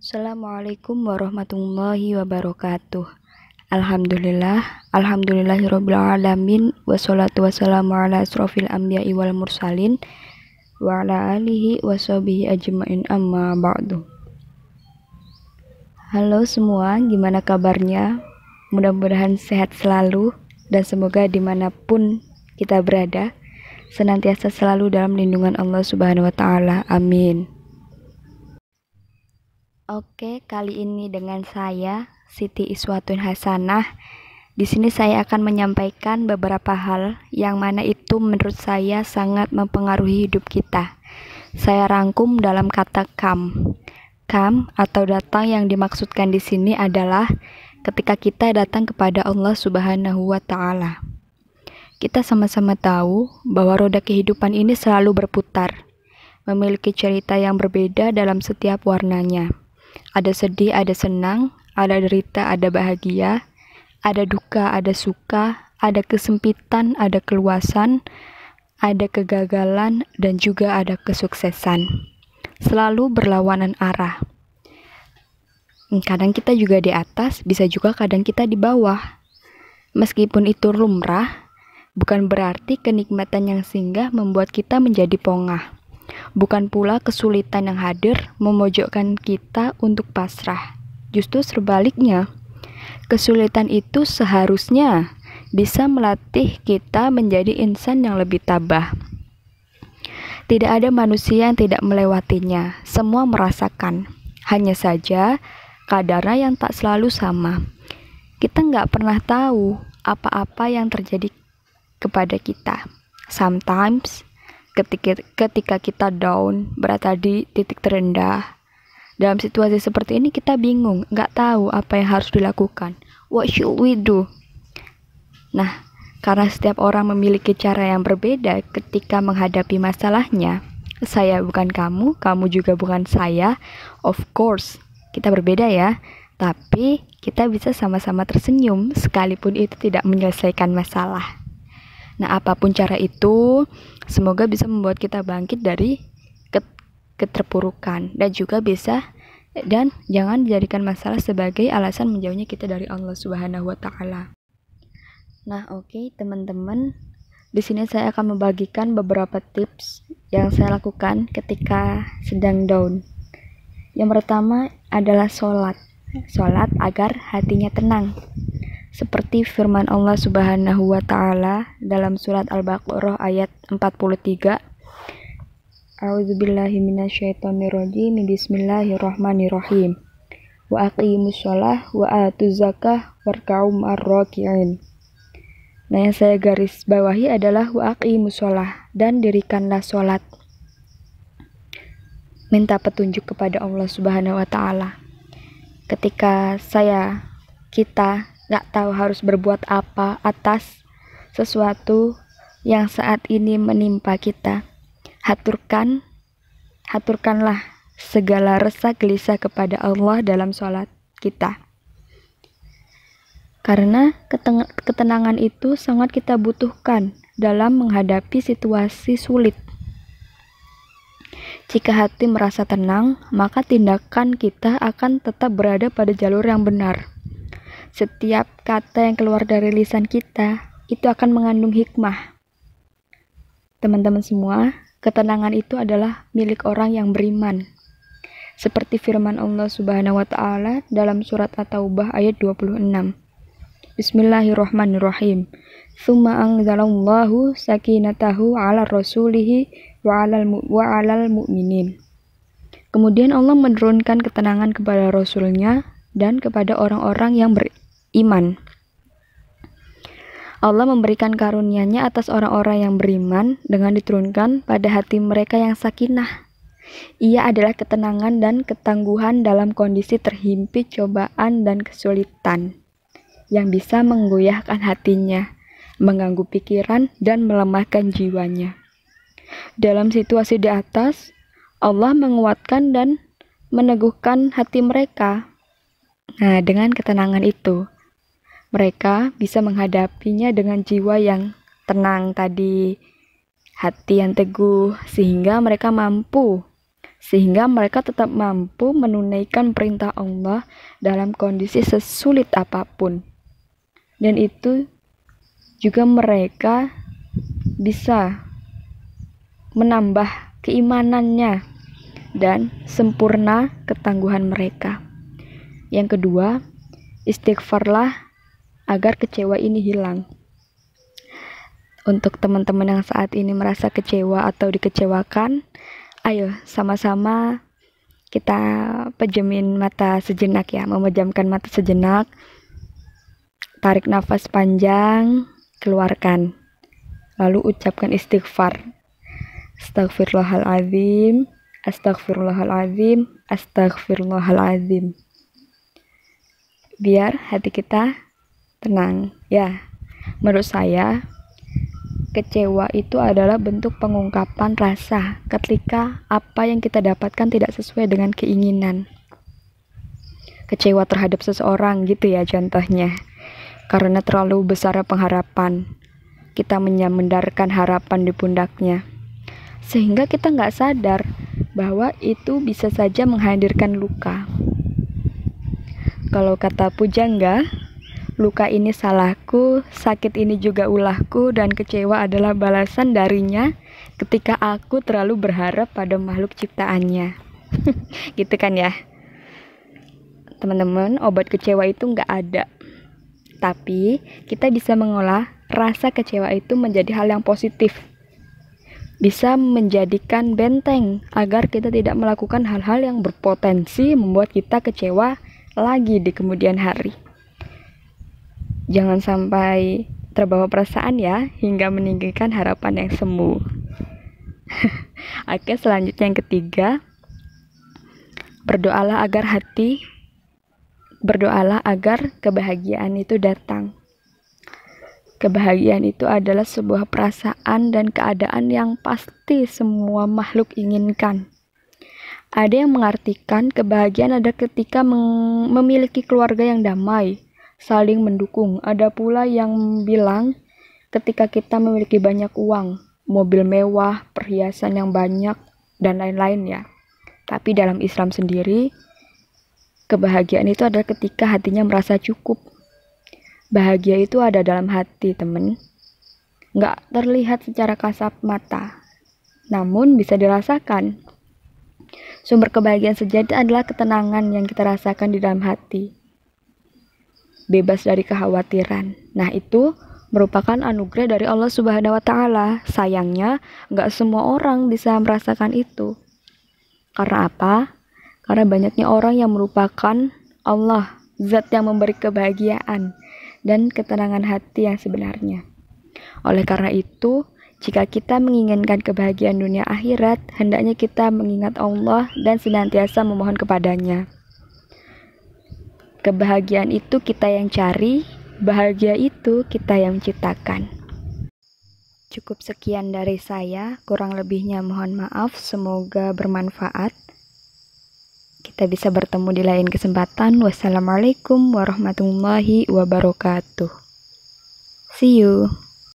Assalamualaikum warahmatullahi wabarakatuh. Alhamdulillah, alhamdulillahirabbil alamin wassalatu wassalamu ala asrofil anbiya'i wal mursalin wa ala alihi washabihi ajmain amma ba'du. Halo semua, gimana kabarnya? Mudah-mudahan sehat selalu dan semoga dimanapun kita berada senantiasa selalu dalam lindungan Allah Subhanahu wa taala. Amin. Oke, kali ini dengan saya Siti Iswatun Hasanah. Di sini saya akan menyampaikan beberapa hal yang mana itu menurut saya sangat mempengaruhi hidup kita. Saya rangkum dalam kata kam. Kam atau datang yang dimaksudkan di sini adalah ketika kita datang kepada Allah Subhanahu wa taala. Kita sama-sama tahu bahwa roda kehidupan ini selalu berputar, memiliki cerita yang berbeda dalam setiap warnanya. Ada sedih, ada senang, ada derita, ada bahagia, ada duka, ada suka, ada kesempitan, ada keluasan, ada kegagalan, dan juga ada kesuksesan. Selalu berlawanan arah. Kadang kita juga di atas, bisa juga kadang kita di bawah. Meskipun itu lumrah, bukan berarti kenikmatan yang singgah membuat kita menjadi pongah. Bukan pula kesulitan yang hadir memojokkan kita untuk pasrah. Justru sebaliknya, kesulitan itu seharusnya bisa melatih kita menjadi insan yang lebih tabah. Tidak ada manusia yang tidak melewatinya, semua merasakan. Hanya saja, kadarnya yang tak selalu sama. Kita nggak pernah tahu apa-apa yang terjadi kepada kita. Sometimes ketika, ketika kita down, berada di titik terendah. Dalam situasi seperti ini kita bingung, nggak tahu apa yang harus dilakukan. What should we do? Nah, karena setiap orang memiliki cara yang berbeda ketika menghadapi masalahnya, saya bukan kamu, kamu juga bukan saya. Of course, kita berbeda ya, tapi kita bisa sama-sama tersenyum sekalipun itu tidak menyelesaikan masalah. Nah, apapun cara itu, semoga bisa membuat kita bangkit dari keterpurukan dan juga bisa dan jangan dijadikan masalah sebagai alasan menjauhnya kita dari Allah Subhanahu wa taala. Nah, oke okay, teman-teman, di sini saya akan membagikan beberapa tips yang saya lakukan ketika sedang down. Yang pertama adalah sholat. Sholat agar hatinya tenang. Seperti firman Allah Subhanahu wa taala dalam surat Al-Baqarah ayat 43. A'udzubillahi minasyaitonirrajim. Bismillahirrahmanirrahim. Wa aqimus shalah wa atuz zakah warka'u ma'arraki'in. Nah, yang saya garis bawahi adalah wa aqimus shalah dan dirikanlah salat minta petunjuk kepada Allah Subhanahu wa taala. Ketika saya kita nggak tahu harus berbuat apa atas sesuatu yang saat ini menimpa kita. Haturkan, haturkanlah segala resah gelisah kepada Allah dalam sholat kita. Karena ketenangan itu sangat kita butuhkan dalam menghadapi situasi sulit. Jika hati merasa tenang, maka tindakan kita akan tetap berada pada jalur yang benar. Setiap kata yang keluar dari lisan kita itu akan mengandung hikmah. Teman-teman semua, ketenangan itu adalah milik orang yang beriman. Seperti firman Allah Subhanahu wa taala dalam surat At-Taubah ayat 26. Bismillahirrahmanirrahim. Tsumma anzalallahu sakinatahu ala rasulihi wa alal, wa mu'minin. Kemudian Allah menurunkan ketenangan kepada Rasulnya dan kepada orang-orang yang iman. Allah memberikan karunia-Nya atas orang-orang yang beriman dengan diturunkan pada hati mereka yang sakinah. Ia adalah ketenangan dan ketangguhan dalam kondisi terhimpit cobaan dan kesulitan yang bisa menggoyahkan hatinya, mengganggu pikiran, dan melemahkan jiwanya. Dalam situasi di atas, Allah menguatkan dan meneguhkan hati mereka. Nah, dengan ketenangan itu, mereka bisa menghadapinya dengan jiwa yang tenang tadi, hati yang teguh, sehingga mereka mampu, sehingga mereka tetap mampu menunaikan perintah Allah dalam kondisi sesulit apapun. Dan itu juga mereka bisa menambah keimanannya dan sempurna ketangguhan mereka. Yang kedua, istighfarlah agar kecewa ini hilang. Untuk teman-teman yang saat ini merasa kecewa atau dikecewakan, ayo sama-sama kita pejemin mata sejenak ya, memejamkan mata sejenak. Tarik nafas panjang, keluarkan. Lalu ucapkan istighfar. Astaghfirullahaladzim, astaghfirullahaladzim, astaghfirullahaladzim. Biar hati kita tenang ya menurut saya kecewa itu adalah bentuk pengungkapan rasa ketika apa yang kita dapatkan tidak sesuai dengan keinginan. Kecewa terhadap seseorang gitu ya contohnya. Karena terlalu besar pengharapan. Kita menyamandarkan harapan di pundaknya. Sehingga kita nggak sadar bahwa itu bisa saja menghadirkan luka. Kalau kata pujangga, Luka ini salahku, sakit ini juga ulahku, dan kecewa adalah balasan darinya ketika aku terlalu berharap pada makhluk ciptaannya. gitu kan ya? Teman-teman, obat kecewa itu nggak ada. Tapi kita bisa mengolah rasa kecewa itu menjadi hal yang positif. Bisa menjadikan benteng agar kita tidak melakukan hal-hal yang berpotensi membuat kita kecewa lagi di kemudian hari. Jangan sampai terbawa perasaan ya hingga meninggikan harapan yang semu. Oke, selanjutnya yang ketiga. Berdoalah agar hati berdoalah agar kebahagiaan itu datang. Kebahagiaan itu adalah sebuah perasaan dan keadaan yang pasti semua makhluk inginkan. Ada yang mengartikan kebahagiaan ada ketika memiliki keluarga yang damai, saling mendukung. Ada pula yang bilang ketika kita memiliki banyak uang, mobil mewah, perhiasan yang banyak, dan lain-lain ya. Tapi dalam Islam sendiri, kebahagiaan itu adalah ketika hatinya merasa cukup. Bahagia itu ada dalam hati, temen. Nggak terlihat secara kasat mata, namun bisa dirasakan. Sumber kebahagiaan sejati adalah ketenangan yang kita rasakan di dalam hati bebas dari kekhawatiran. Nah, itu merupakan anugerah dari Allah Subhanahu wa taala. Sayangnya, nggak semua orang bisa merasakan itu. Karena apa? Karena banyaknya orang yang merupakan Allah, zat yang memberi kebahagiaan dan ketenangan hati yang sebenarnya. Oleh karena itu, jika kita menginginkan kebahagiaan dunia akhirat, hendaknya kita mengingat Allah dan senantiasa memohon kepadanya. Kebahagiaan itu kita yang cari, bahagia itu kita yang ciptakan. Cukup sekian dari saya, kurang lebihnya mohon maaf, semoga bermanfaat. Kita bisa bertemu di lain kesempatan. Wassalamualaikum warahmatullahi wabarakatuh. See you.